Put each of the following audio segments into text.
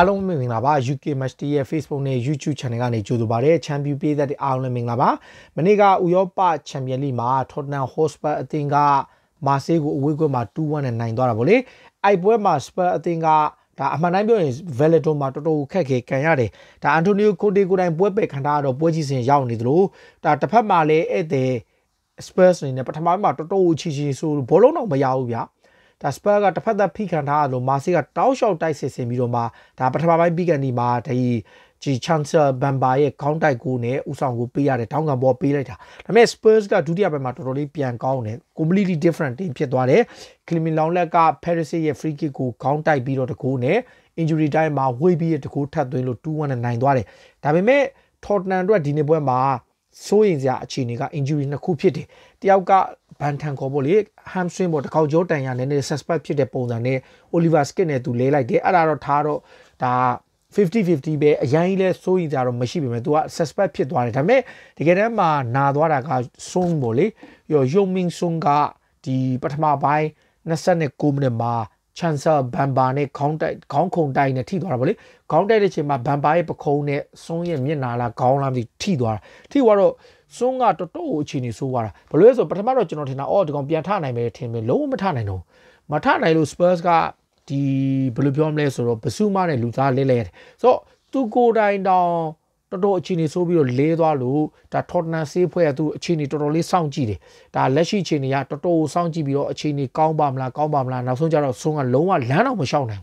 အားလုံးမင်္ဂလာပါ UK Match Day ရဲ့ Facebook နဲ့ YouTube Channel ကနေကြိုဆိုပါရစေ Champion ပေးသက်တဲ့အားလုံးမင်္ဂလာပါမနေ့ကဥရောပ Champion League မှာ Tottenham Hotspur အသင်းကမာဆေးကိုအဝေးကွင်းမှာ2-1နဲ့နိုင်သွားတာဗောလေအိုက်ပွဲမှာ Spurs အသင်းကဒါအမှန်တိုင်းပြောရင် Veledon မှာတော်တော်ခက်ခဲခံရတယ်ဒါအန်တိုနီယိုကိုတေကိုတိုင်ပွဲပယ်ခံထားတော့ပွဲကြီးစဉ်ရောက်နေသလိုဒါတစ်ဖက်မှာလည်းဧည့်သည် Spurs အနေနဲ့ပထမမှာတော်တော်ချီချီဆိုဘောလုံးတော့မရဘူးဗျာဒါစပါကတစ်ဖက်သက်ဖိခံထားလို့မာဆေးကတောက်လျှောက်တိုက်ဆင်ဆင်ပြီးတော့မှဒါပထမပိုင်းပြီးကန်ဒီမှာဒီဂျီချန်ဆာဘန်ဘာရဲ့ခေါင်းတိုက်ကိုနဲ့ဥဆောင်ကိုပေးရတယ်တောင်းကန်ပေါ်ပေးလိုက်တာဒါပေမဲ့ Spurs ကဒုတိယပိုင်းမှာတော်တော်လေးပြန်ကောင်းတယ် completely different team ဖြစ်သွားတယ် Clement Long လက်က Paris ရဲ့ free kick ကိုခေါင်းတိုက်ပြီးတော့တကူနဲ့ injury time မှာဝေးပြီးတကူထပ်သွင်းလို့2-1နဲ့နိုင်သွားတယ်ဒါပေမဲ့ Tottenham တို့ကဒီနေ့ပွဲမှာစိုးရင်စရာအခြေအနေက injury နှစ်ခုဖြစ်တယ်တယောက်ကဘန်ထန်ခေါ်ပေါ့လေ hamstring ပေါ့တစ်ခေါက်ကြောတန်ရနည်းနည်း suspect ဖြစ်တဲ့ပုံစံနဲ့ Oliver Skip နဲ့သူလဲလိုက်တယ်အဲ့ဒါတော့ထားတော့ဒါ50-50ပဲအရင်ကြီးလဲစိုးရင်ကြတော့မရှိပါပဲ तू က suspect ဖြစ်သွားတယ်ဒါပေမဲ့တကယ်တမ်းမှာနာသွားတာကစွန်းပေါ့လေရောယုံမင်းစွန်းကဒီပထမပိုင်း29မိနစ်မှာချန်ဆာဘန်ပါနဲ့ခေါင်းတိုက်ခေါင်းခုန်တိုက်နဲ့ထိသွားတာဗောလေခေါင်းတိုက်တဲ့အချိန်မှာဘန်ပါရဲ့ပခုံးနဲ့စွန်းရဲ့မျက်နှာလားခေါင်းလားမသိထိသွားတာထိသွားတော့စွန်းကတော်တော်အခြေအနေဆိုးသွားတာဘလို့လဲဆိုပထမတော့ကျွန်တော်ထင်တာအော်ဒီကောင်ပြန်ထနိုင်မယ်ထင်မယ်လုံးဝမထနိုင်တော့မထနိုင်လို့ Spurs ကဒီဘယ်လိုပြောမလဲဆိုတော့ဘဆူမနဲ့လူသားလဲလဲဆိုတော့သူကိုယ်တိုင်တောင်တော်တော်အခြေအနေဆိုးပြီးတော့လဲသွားလို့ဒါထော့တနမ်ဆေးဖွဲ့ကသူအခြေအနေတော်တော်လေးစောင့်ကြည့်တယ်ဒါလက်ရှိအခြေအနေကတော်တော်စောင့်ကြည့်ပြီးတော့အခြေအနေကောင်းပါမလားကောင်းပါမလားနောက်ဆုံးကျတော့ဆုံးကလုံးဝလမ်းတော့မလျှောက်နိုင်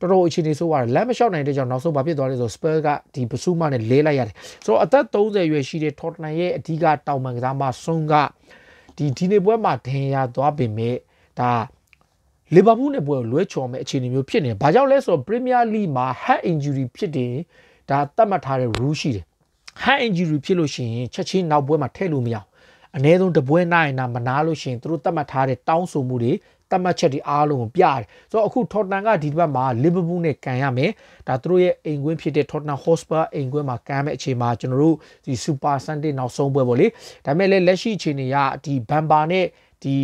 ဘူးတော်တော်အခြေအနေဆိုးသွားတယ်လမ်းမလျှောက်နိုင်တဲ့ကြောင့်နောက်ဆုံးဘာဖြစ်သွားလဲဆိုတော့ Spurs ကဒီပစုမနဲ့လဲလိုက်ရတယ်ဆိုတော့အသက်30ရွယ်ရှိတဲ့ထော့တနမ်ရဲ့အဓိကတောင်ပန်ကစားမဆုံးကဒီဒီနေ့ပွဲမှာဒဏ်ရာသွားပေမဲ့ဒါလီဗာပူးနဲ့ပွဲကိုလွဲချော်မဲ့အခြေအနေမျိုးဖြစ်နေတယ်။ဘာကြောင့်လဲဆိုတော့ Premier League မှာ head injury ဖြစ်တယ်ဒါတတ်မှတ်ထားတဲ့ rule ရှိတယ် hand injury ဖြစ်လို့ရှိရင်ချက်ချင်းနောက်ပွဲမှာထည့်လို့မရအောင်အနည်းဆုံးတပွဲနိုင်တာမနာလို့ရှိရင်သူတို့တတ်မှတ်ထားတဲ့တောင်းဆိုမှုတွေတတ်မှတ်ချက်တွေအားလုံးကိုပြတယ်ဆိုတော့အခု Tottenham ကဒီဘက်မှာ Liverpool နဲ့ကန်ရမယ်ဒါသူတို့ရဲ့အိမ်ကွင်းဖြစ်တဲ့ Tottenham Hotspur အိမ်ကွင်းမှာကန်မဲ့အချိန်မှာကျွန်တော်တို့ဒီ Super Sunday နောက်ဆုံးပွဲပေါ့လေဒါပေမဲ့လည်းလက်ရှိအချိန်တွေကဒီ Bamba နဲ့ဒီ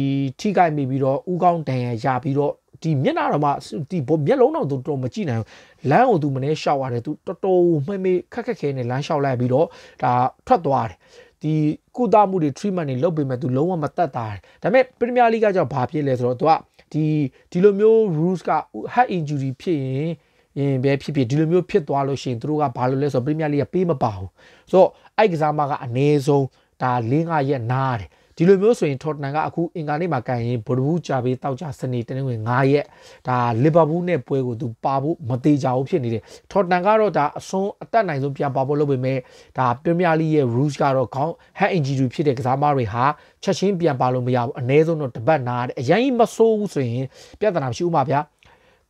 ထိခိုက်မိပြီးတော့ဥကောင်းဒဏ်ရာရပြီးတော့ဒီမျက်နှာတော့မှဒီမျက်လုံးတော့သူတော်မကြည့်နိုင်ဘူးလမ်းကိုသူမနေရှောက်ရတယ်သူတော်တော်မှိမ့်မေးခက်ခက်ခဲနေလမ်းလျှောက်လိုက်ပြီးတော့ဒါထွက်သွားတယ်ဒီကုသမှုတွေ treatment တွေလုပ်ပေးမဲ့သူလုံးဝမတတ်တာဒါပေမဲ့ Premier League ကကြောင့်ဘာဖြစ်လဲဆိုတော့သူကဒီဒီလိုမျိုး rules က head injury ဖြစ်ရင်ရင်ပဲဖြစ်ဖြစ်ဒီလိုမျိုးဖြစ်သွားလို့ရှိရင်သူတို့ကဘာလို့လဲဆိုတော့ Premier League ကပေးမပါဘူးဆိုတော့အဲ့ကစားမကအနည်းဆုံးဒါ၄-၅ရက်နားတယ်ဒီလိုမျိုးဆိုရင် Tottenham ကအခုအင်္ဂါနေ့မှာကန်ရင်ဘလူးကြပေးတောက်ကြစနေတနင်္ဂနွေ9ရက်ဒါ Liverpool နဲ့ပွဲကိုသူပါဖို့မသေးကြဘူးဖြစ်နေတယ် Tottenham ကတော့ဒါအစွန်းအတက်နိုင်ဆုံးပြန်ပါဖို့လုပ်ပေမဲ့ဒါ Premier League ရဲ့ rules ကတော့ခေါင်း head injury ဖြစ်တဲ့ကစားမတွေဟာချက်ချင်းပြန်ပါလို့မရဘူးအနည်းဆုံးတော့တပတ်နာတဲ့အရင်မဆိုးဘူးဆိုရင်ပြဿနာရှိဦးမှာဗျာ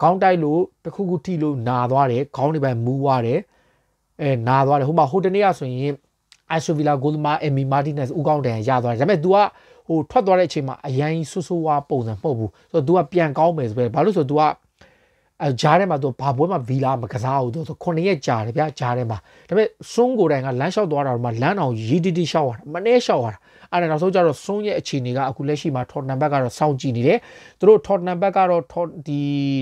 ခေါင်းတိုက်လို့တခုခုထိလို့နာသွားတယ်ခေါင်းတွေပဲမူးသွားတယ်အဲနာသွားတယ်ဟိုမှာဟိုတနေ့ကဆိုရင်အန်ရှိုဗီလာဂိုလ်မာအမီမာတီနက်စ်ဦးကောင်းတန်ရသွားတယ်ဒါပေမဲ့ तू ကဟိုထွက်သွားတဲ့အချိန်မှာအရင်ဆူဆူဝါပုံစံမဟုတ်ဘူးဆိုတော့ तू ကပြန်ကောင်းမယ်ဆိုပဲဘာလို့ဆိုတော့ तू ကအဲဂျားထဲမှာသူဘာပွဲမှာဗီလာမကစားဘူးသူဆို9ရက်ကြာတယ်ဗျာဂျားထဲမှာဒါပေမဲ့စွန်းကိုတိုင်ကလမ်းလျှောက်သွားတာတော့မှလမ်းအောင်ရီတီတီလျှောက်ရတာမနှဲလျှောက်ရတာအဲ့ဒါနောက်ဆုံးကျတော့စွန်းရဲ့အခြေအနေကအခုလက်ရှိမှာထော်နံပါတ်ကတော့စောင့်ကြည့်နေတယ်သူတို့ထော်နံပါတ်ကတော့ထော်ဒီ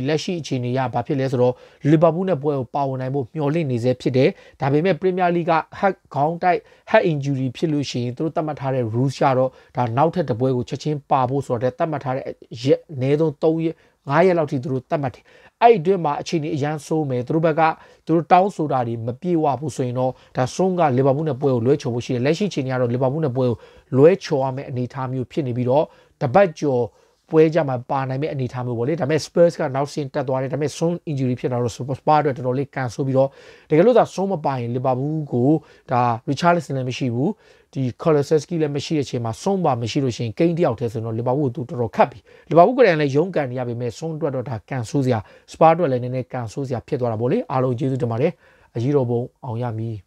လက်ရှိအခြေအနေကဘာဖြစ်လဲဆိုတော့လီဗာပူးနဲ့ပွဲကိုပါဝင်နိုင်ဖို့မျှော်လင့်နေဆဲဖြစ်တယ်ဒါပေမဲ့ပရီးမီးယားလိကဟက်ခေါင်းတိုက်ဟက်အင်ဂျူရီဖြစ်လို့ရှိရင်သူတို့သတ်မှတ်ထားတဲ့ rules ကတော့ဒါနောက်ထပ်တပွဲကိုချက်ချင်းပါဖို့ဆိုတော့သတ်မှတ်ထားတဲ့ရက်အနည်းဆုံး3ရက်9ရက်လောက်ထိသူတို့သတ်မှတ်တယ်အဲ့အတွင်းမှာအခြေအနေအရန်ဆိုးမယ်သူတို့ဘက်ကသူတို့တောင်းဆိုတာတွေမပြေဝဘူးဆိုရင်တော့ဒါဆုံးကလီဗာပူးနဲ့ပွဲကိုလွဲချော်ဖို့ရှိတယ်လက်ရှိချိန်ကတော့လီဗာပူးနဲ့ပွဲကိုလွဲချော်ရမယ့်အနေအထားမျိုးဖြစ်နေပြီးတော့တပတ်ကျော်ပွဲကြမှာပါနိုင်မယ့်အနေအထားမျိုးပေါ့လေဒါပေမဲ့ Spurs ကနောက်ဆင်းတက်သွားတယ်ဒါပေမဲ့ Son injury ဖြစ်လာတော့ Spurs အတွက်တော်တော်လေးကန်ဆိုးပြီးတော့တကယ်လို့သာ Son မပါရင် Liverpool ကိုဒါ Richarlison လည်းမရှိဘူးဒီ Kolosevsky လည်းမရှိတဲ့အချိန်မှာ Son ပါမရှိလို့ရှိရင် Kane တယောက်တည်းဆိုတော့ Liverpool ကသူတော်တော်ခတ်ပြီ Liverpool ကလည်းရုန်းကန်နေရပေမဲ့ Son အတွက်တော့ဒါကန်ဆိုးစရာ Spurs အတွက်လည်းနည်းနည်းကန်ဆိုးစရာဖြစ်သွားတာပေါ့လေအားလုံးကျေးဇူးတင်ပါတယ်အကြီးတော်ပုံအောင်ရမည်